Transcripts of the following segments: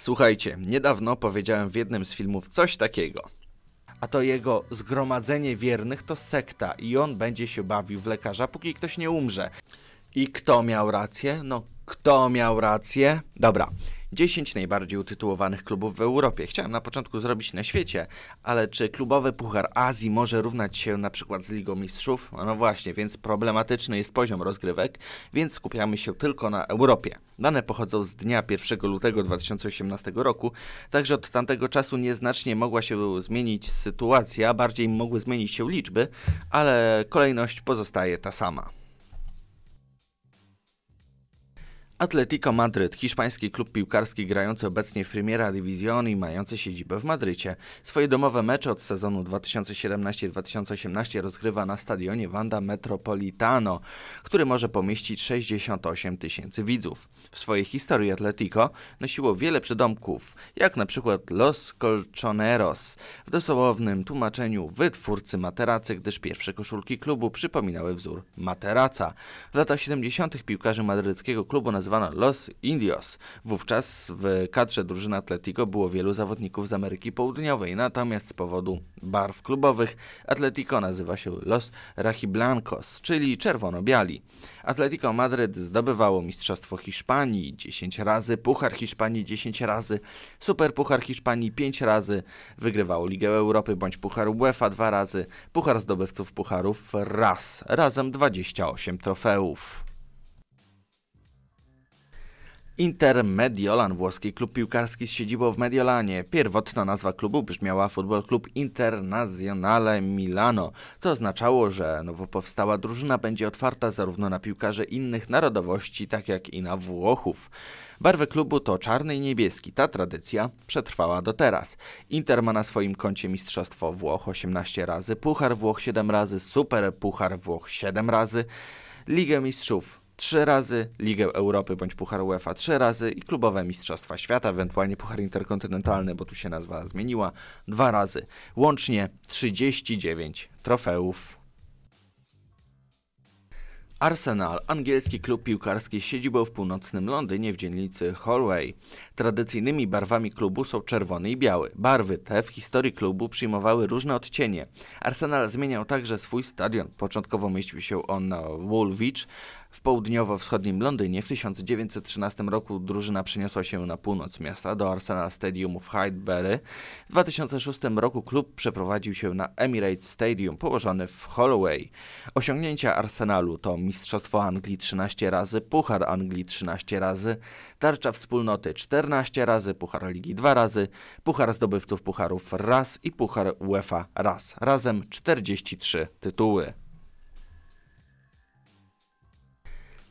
Słuchajcie, niedawno powiedziałem w jednym z filmów coś takiego. A to jego zgromadzenie wiernych to sekta i on będzie się bawił w lekarza, póki ktoś nie umrze. I kto miał rację? No, kto miał rację? Dobra, 10 najbardziej utytułowanych klubów w Europie. Chciałem na początku zrobić na świecie, ale czy klubowy Puchar Azji może równać się na przykład z Ligą Mistrzów? No właśnie, więc problematyczny jest poziom rozgrywek, więc skupiamy się tylko na Europie. Dane pochodzą z dnia 1 lutego 2018 roku, także od tamtego czasu nieznacznie mogła się zmienić sytuacja, bardziej mogły zmienić się liczby, ale kolejność pozostaje ta sama. Atletico Madryt, hiszpański klub piłkarski grający obecnie w Primera División i mający siedzibę w Madrycie. Swoje domowe mecze od sezonu 2017-2018 rozgrywa na stadionie Wanda Metropolitano, który może pomieścić 68 tysięcy widzów. W swojej historii Atletico nosiło wiele przydomków, jak na przykład Los Colchoneros, w dosłownym tłumaczeniu wytwórcy materacy, gdyż pierwsze koszulki klubu przypominały wzór materaca. W latach 70. piłkarze madryckiego klubu nazywali nazwano Los Indios. Wówczas w kadrze drużyny Atletico było wielu zawodników z Ameryki Południowej, natomiast z powodu barw klubowych Atletico nazywa się Los Rajiblancos, czyli czerwono-biali. Atletico Madryt zdobywało Mistrzostwo Hiszpanii 10 razy, Puchar Hiszpanii 10 razy, Super Puchar Hiszpanii 5 razy, wygrywało Ligę Europy bądź Puchar UEFA 2 razy, Puchar Zdobywców Pucharów raz, razem 28 trofeów. Inter Mediolan, włoski klub piłkarski z siedzibą w Mediolanie. Pierwotna nazwa klubu brzmiała Futbol Klub Internazionale Milano, co oznaczało, że nowo powstała drużyna będzie otwarta zarówno na piłkarzy innych narodowości, tak jak i na Włochów. Barwy klubu to czarny i niebieski. Ta tradycja przetrwała do teraz. Inter ma na swoim koncie Mistrzostwo Włoch 18 razy, Puchar Włoch 7 razy, Super Puchar Włoch 7 razy, Ligę Mistrzów trzy razy, Ligę Europy bądź Puchar UEFA trzy razy i klubowe Mistrzostwa Świata, ewentualnie Puchar Interkontynentalny, bo tu się nazwa zmieniła, dwa razy. Łącznie 39 trofeów. Arsenal, angielski klub piłkarski z siedzibą w północnym Londynie w dzielnicy Holway. Tradycyjnymi barwami klubu są czerwony i biały. Barwy te w historii klubu przyjmowały różne odcienie. Arsenal zmieniał także swój stadion. Początkowo mieścił się on na Woolwich, w południowo-wschodnim Londynie w 1913 roku drużyna przeniosła się na północ miasta do Arsenal Stadium w Hydebury. W 2006 roku klub przeprowadził się na Emirates Stadium położony w Holloway. Osiągnięcia Arsenalu to Mistrzostwo Anglii 13 razy, Puchar Anglii 13 razy, Tarcza Wspólnoty 14 razy, Puchar Ligi 2 razy, Puchar Zdobywców Pucharów raz i Puchar UEFA raz. Razem 43 tytuły.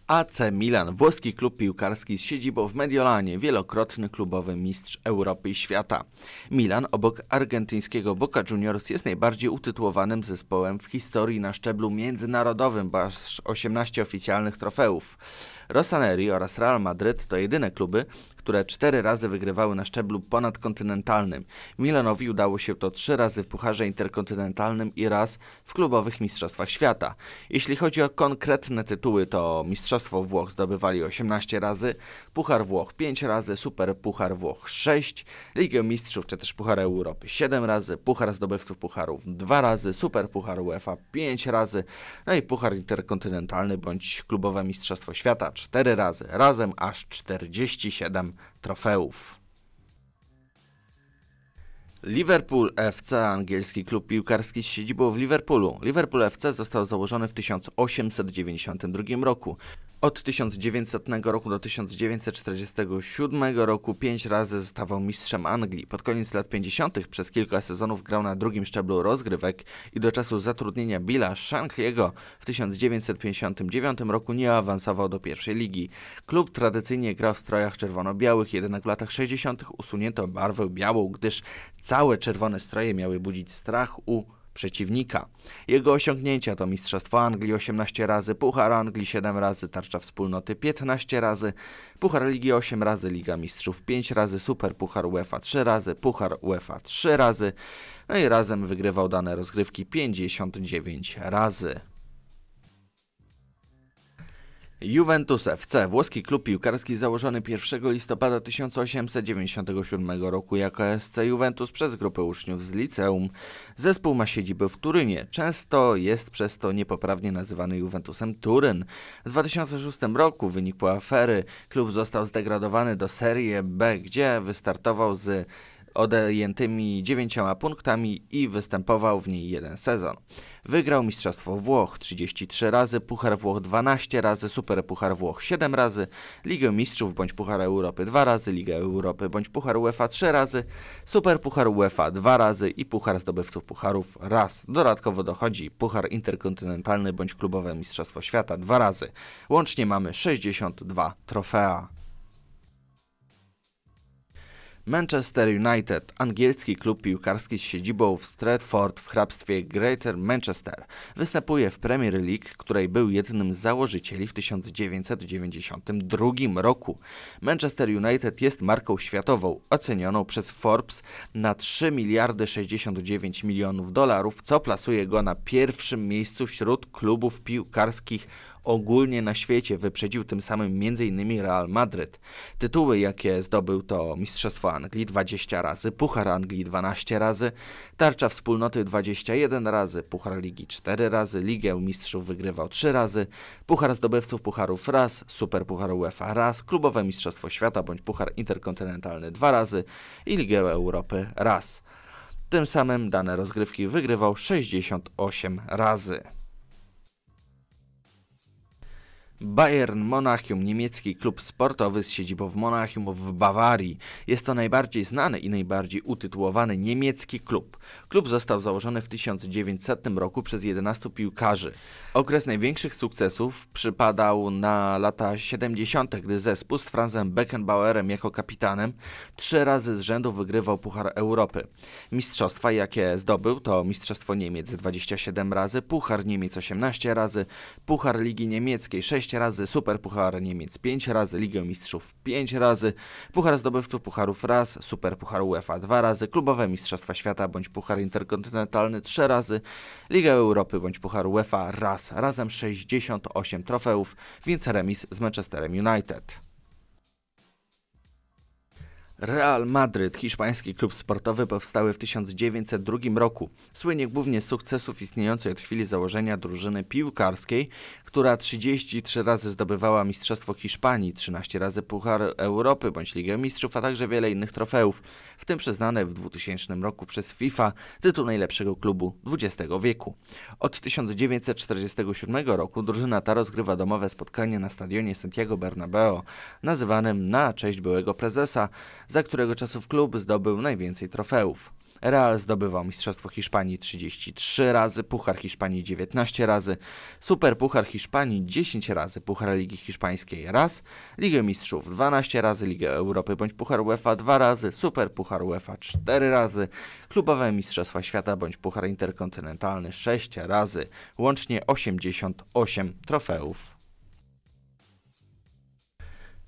AC Milan, włoski klub piłkarski z siedzibą w Mediolanie, wielokrotny klubowy mistrz Europy i świata. Milan obok argentyńskiego Boca Juniors jest najbardziej utytułowanym zespołem w historii na szczeblu międzynarodowym, bo aż 18 oficjalnych trofeów. Rossoneri oraz Real Madrid to jedyne kluby, które cztery razy wygrywały na szczeblu ponadkontynentalnym. Milanowi udało się to trzy razy w Pucharze Interkontynentalnym i raz w klubowych Mistrzostwach Świata. Jeśli chodzi o konkretne tytuły, to Mistrzostwo Włoch zdobywali 18 razy, Puchar Włoch 5 razy, Super Puchar Włoch 6, Ligę Mistrzów czy też Puchar Europy 7 razy, Puchar Zdobywców Pucharów 2 razy, Super Puchar UEFA 5 razy, no i Puchar Interkontynentalny bądź Klubowe Mistrzostwo Świata 4 razy, razem aż 47 trofeów. Liverpool FC, angielski klub piłkarski z siedzibą w Liverpoolu. Liverpool FC został założony w 1892 roku. Od 1900 roku do 1947 roku pięć razy zostawał mistrzem Anglii. Pod koniec lat 50. przez kilka sezonów grał na drugim szczeblu rozgrywek i do czasu zatrudnienia Billa Shankliego w 1959 roku nie awansował do pierwszej ligi. Klub tradycyjnie grał w strojach czerwono-białych, jednak w latach 60. usunięto barwę białą, gdyż całe czerwone stroje miały budzić strach u przeciwnika. Jego osiągnięcia to Mistrzostwo Anglii 18 razy, Puchar Anglii 7 razy, Tarcza Wspólnoty 15 razy, Puchar Ligi 8 razy, Liga Mistrzów 5 razy, Super Puchar UEFA 3 razy, Puchar UEFA 3 razy, no i razem wygrywał dane rozgrywki 59 razy. Juventus FC, włoski klub piłkarski założony 1 listopada 1897 roku jako SC Juventus przez grupę uczniów z liceum. Zespół ma siedzibę w Turynie. Często jest przez to niepoprawnie nazywany Juventusem Turyn. W 2006 roku w wyniku afery klub został zdegradowany do Serie B, gdzie wystartował z odejętymi 9 punktami i występował w niej jeden sezon. Wygrał Mistrzostwo Włoch 33 razy, Puchar Włoch 12 razy, Super Puchar Włoch 7 razy, Ligę Mistrzów bądź Puchar Europy 2 razy, Ligę Europy bądź Puchar UEFA 3 razy, Super Puchar UEFA 2 razy i Puchar Zdobywców Pucharów raz. Dodatkowo dochodzi Puchar Interkontynentalny bądź Klubowe Mistrzostwo Świata 2 razy. Łącznie mamy 62 trofea. Manchester United, angielski klub piłkarski z siedzibą w Stratford w hrabstwie Greater Manchester, występuje w Premier League, której był jednym z założycieli w 1992 roku. Manchester United jest marką światową, ocenioną przez Forbes na 3 miliardy 69 milionów dolarów, co plasuje go na pierwszym miejscu wśród klubów piłkarskich ogólnie na świecie, wyprzedził tym samym m.in. Real Madryt. Tytuły, jakie zdobył to Mistrzostwo Anglii 20 razy, Puchar Anglii 12 razy, Tarcza Wspólnoty 21 razy, Puchar Ligi 4 razy, Ligę Mistrzów wygrywał 3 razy, Puchar Zdobywców Pucharów raz, Super Puchar UEFA raz, Klubowe Mistrzostwo Świata bądź Puchar Interkontynentalny 2 razy i Ligę Europy raz. Tym samym dane rozgrywki wygrywał 68 razy. Bayern Monachium, niemiecki klub sportowy z siedzibą w Monachium w Bawarii. Jest to najbardziej znany i najbardziej utytułowany niemiecki klub. Klub został założony w 1900 roku przez 11 piłkarzy. Okres największych sukcesów przypadał na lata 70., gdy zespół z Franzem Beckenbauerem jako kapitanem trzy razy z rzędu wygrywał Puchar Europy. Mistrzostwa, jakie zdobył, to Mistrzostwo Niemiec 27 razy, Puchar Niemiec 18 razy, Puchar Ligi Niemieckiej 6 6 razy Super Puchar Niemiec 5 razy, Ligę Mistrzów 5 razy, Puchar Zdobywców Pucharów raz, Super Puchar UEFA 2 razy, Klubowe Mistrzostwa Świata bądź Puchar Interkontynentalny 3 razy, liga Europy bądź Puchar UEFA raz, razem 68 trofeów, więc remis z Manchesterem United. Real Madryt, hiszpański klub sportowy, powstały w 1902 roku. Słynie głównie z sukcesów istniejącej od chwili założenia drużyny piłkarskiej, która 33 razy zdobywała Mistrzostwo Hiszpanii, 13 razy Puchar Europy bądź Ligę Mistrzów, a także wiele innych trofeów, w tym przyznane w 2000 roku przez FIFA tytuł najlepszego klubu XX wieku. Od 1947 roku drużyna ta rozgrywa domowe spotkanie na stadionie Santiago Bernabeo, nazywanym na cześć byłego prezesa za którego czasów klub zdobył najwięcej trofeów. Real zdobywał Mistrzostwo Hiszpanii 33 razy, Puchar Hiszpanii 19 razy, Super Puchar Hiszpanii 10 razy, Puchar Ligi Hiszpańskiej raz, Ligę Mistrzów 12 razy, Ligę Europy bądź Puchar UEFA 2 razy, Super Puchar UEFA 4 razy, Klubowe Mistrzostwa Świata bądź Puchar Interkontynentalny 6 razy, łącznie 88 trofeów.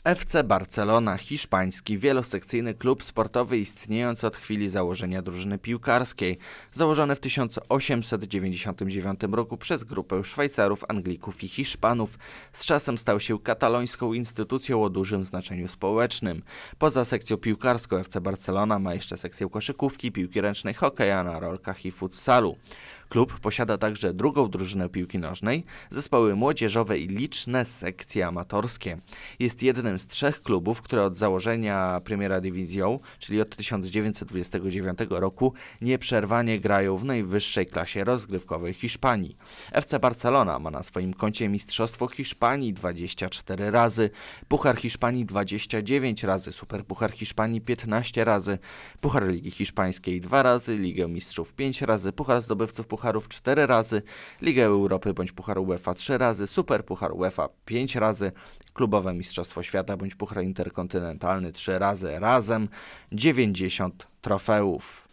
FC Barcelona, hiszpański wielosekcyjny klub sportowy istniejący od chwili założenia drużyny piłkarskiej, założony w 1899 roku przez grupę Szwajcarów, Anglików i Hiszpanów, z czasem stał się katalońską instytucją o dużym znaczeniu społecznym. Poza sekcją piłkarską FC Barcelona ma jeszcze sekcję koszykówki, piłki ręcznej, hokeja na rolkach i futsalu. Klub posiada także drugą drużynę piłki nożnej, zespoły młodzieżowe i liczne sekcje amatorskie. Jest jednym z trzech klubów, które od założenia Premiera División, czyli od 1929 roku, nieprzerwanie grają w najwyższej klasie rozgrywkowej Hiszpanii. FC Barcelona ma na swoim koncie Mistrzostwo Hiszpanii 24 razy, Puchar Hiszpanii 29 razy, Superpuchar Hiszpanii 15 razy, Puchar Ligi Hiszpańskiej 2 razy, Ligę Mistrzów 5 razy, Puchar Zdobywców Puchar Pucharów 4 razy, Ligę Europy bądź Puchar UEFA 3 razy, Super Puchar UEFA 5 razy, Klubowe Mistrzostwo Świata bądź Puchar Interkontynentalny 3 razy, razem 90 trofeów.